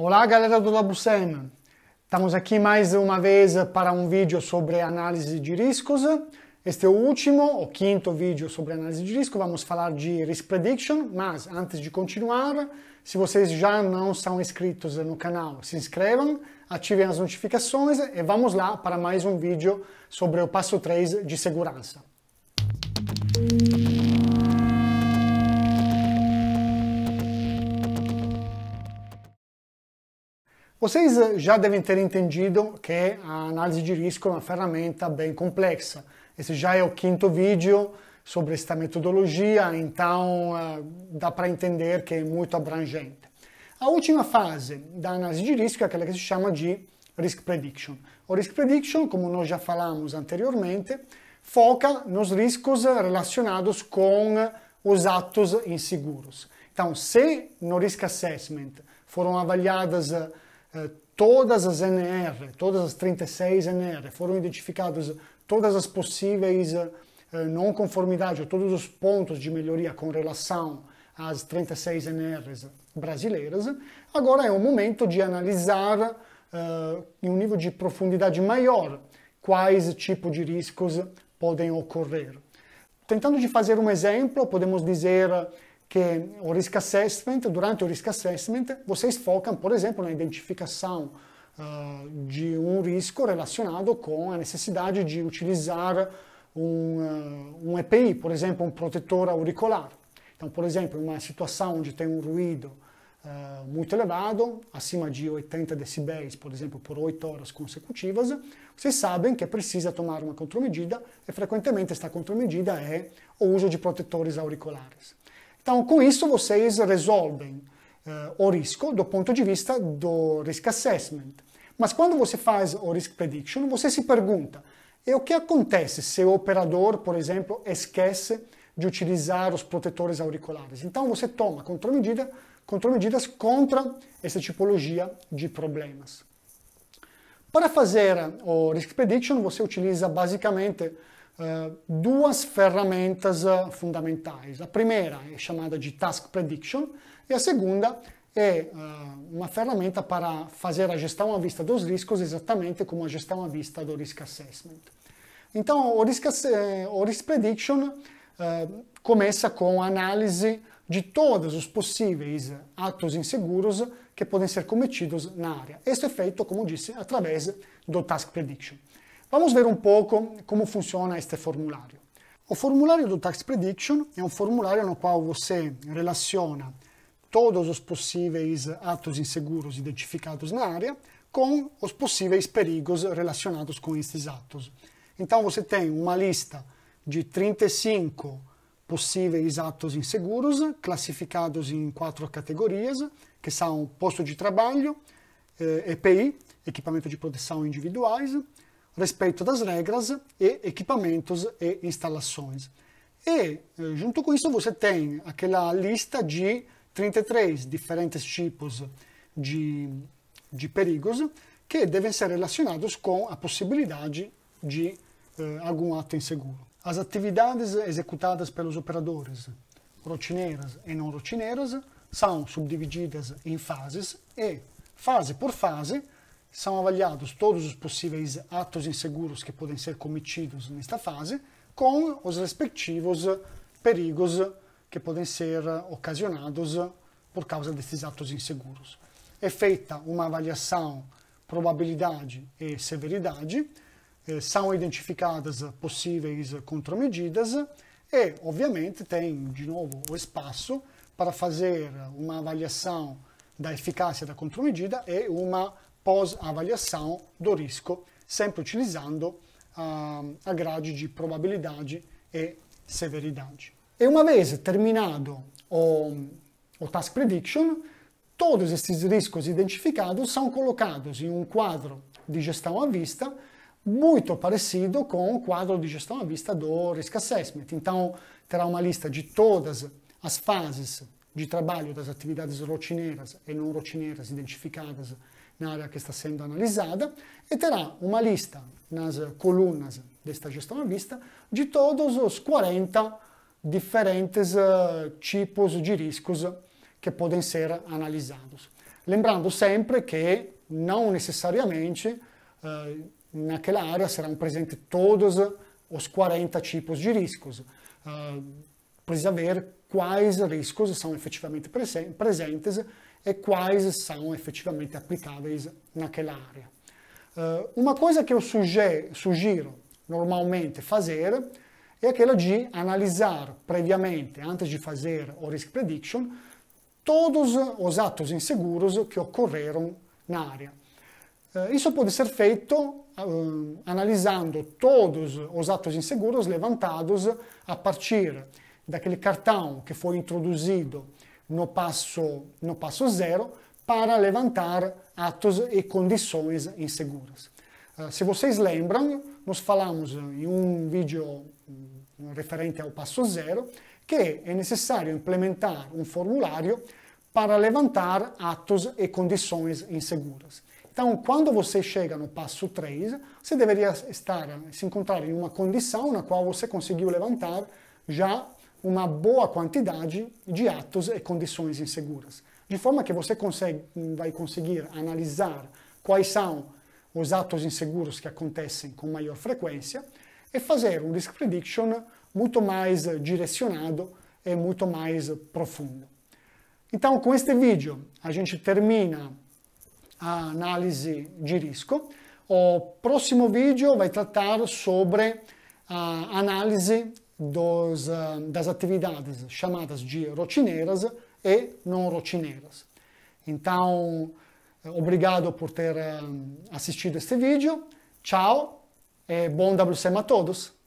Olá, galera do LoboSem. Estamos aqui mais uma vez para um vídeo sobre análise de riscos. Este é o último, o quinto vídeo sobre análise de risco. Vamos falar de risk prediction, mas antes de continuar, se vocês já não são inscritos no canal, se inscrevam, ativem as notificações e vamos lá para mais um vídeo sobre o passo 3 de segurança. Vocês eh, já devem ter entendido que a análise de risco é uma ferramenta bem complexa. Esse já é o quinto vídeo sobre esta metodologia, então eh, dá para entender que é muito abrangente. A última fase da análise de risco é aquela que se chama de risk prediction. O risk prediction, como nós já falamos anteriormente, foca nos riscos eh, relacionados com os atos inseguros. Então, se no risk assessment foram avaliadas eh, todas as NR, todas as 36 NR, foram identificadas todas as possíveis eh, não conformidades, todos os pontos de melhoria com relação às 36 NRs brasileiras. Agora é o momento de analisar eh, em um nível de profundidade maior quais tipos de riscos podem ocorrer. Tentando de fazer um exemplo, podemos dizer que o risk assessment, durante o risk assessment, vocês focam, por exemplo, na identificação uh, de um risco relacionado com a necessidade de utilizar um, uh, um EPI, por exemplo, um protetor auricular. Então, por exemplo, uma situação onde tem um ruído uh, muito elevado, acima de 80 decibéis, por exemplo, por 8 horas consecutivas, vocês sabem que precisa tomar uma contramedida e frequentemente esta contramedida é o uso de protetores auriculares. Então, com isso, vocês resolvem uh, o risco do ponto de vista do risk assessment. Mas quando você faz o risk prediction, você se pergunta: e o que acontece se o operador, por exemplo, esquece de utilizar os protetores auriculares? Então, você toma contramedida, contramedidas contra essa tipologia de problemas. Para fazer o risk prediction, você utiliza basicamente eh, duas ferramentas fundamentais. A primeira é chamada de Task Prediction e a segunda é eh, uma ferramenta para fazer a gestão à vista dos riscos, exatamente como a gestão à vista do Risk Assessment. Então, o Risk, eh, o risk Prediction começa com a análise de todos os possíveis atos inseguros que podem ser cometidos na área. Isso é feito, como disse, através do Task Prediction. Vamos ver um pouco como funciona este formulário. O formulário do Tax Prediction é um formulário no qual você relaciona todos os possíveis atos inseguros identificados na área com os possíveis perigos relacionados com esses atos. Então você tem uma lista de 35 possíveis atos inseguros classificados em quatro categorias, que são posto de trabalho, EPI, eh, equipamento de proteção individuais, respeito das regras e equipamentos e instalações. E, eh, junto com isso, você tem aquela lista de 33 diferentes tipos de, de perigos que devem ser relacionados com a possibilidade de eh, algum ato inseguro. As atividades executadas pelos operadores rotineiras e não rotineiras são subdivididas em fases e, fase por fase, são avaliados todos os possíveis atos inseguros que podem ser cometidos nesta fase, com os respectivos perigos que podem ser ocasionados por causa desses atos inseguros. É feita uma avaliação probabilidade e severidade, eh, são identificadas possíveis contramedidas e, ovviamente, tem de novo o espaço para fazer uma avaliação da eficácia da contramedida e uma pós-avaliação do risco, sempre utilizando ah, a grade de probabilidade e severidade. E uma vez terminado o, o task prediction, todos esses riscos identificados são colocados em um quadro de gestão à vista muito parecido com o quadro de gestão à vista do Risk Assessment. Então, terá uma lista de todas as fases de trabalho das atividades rocineiras e não rocineiras identificadas na área que está sendo analisada e terá uma lista nas colunas desta gestão à vista de todos os 40 diferentes eh, tipos de riscos que podem ser analisados. Lembrando sempre que não necessariamente eh, naquela área serão presentes todos os 40 tipos de riscos. Eh, precisa ver quais riscos são efetivamente presentes e quais são efetivamente aplicáveis naquela área. Eh, uma coisa que eu sugiro normalmente fazer é aquela de analisar previamente, antes de fazer o risk prediction, todos os atos inseguros que ocorreram na área. Eh, isso pode ser feito eh, analisando todos os atos inseguros levantados a partir daquele cartão que foi introduzido no passo, no passo zero para levantar atos e condições inseguras. Ah, se vocês lembram, nós falamos em um vídeo hum, referente ao passo zero que é necessário implementar um formulário para levantar atos e condições inseguras. Então, quando você chega no passo 3, você deveria estar, se encontrar em uma condição na qual você conseguiu levantar já uma boa quantidade de atos e condições inseguras, de forma que você consegue, vai conseguir analisar quais são os atos inseguros que acontecem com maior frequência e fazer um risk prediction muito mais direcionado e muito mais profundo. Então, com este vídeo, a gente termina a análise de risco. O próximo vídeo vai tratar sobre a análise dos, eh, das atividades chamadas de rotineiras e não rotineiras. Então, eh, obrigado por ter eh, assistido este vídeo. Tchau e bom WCM a todos!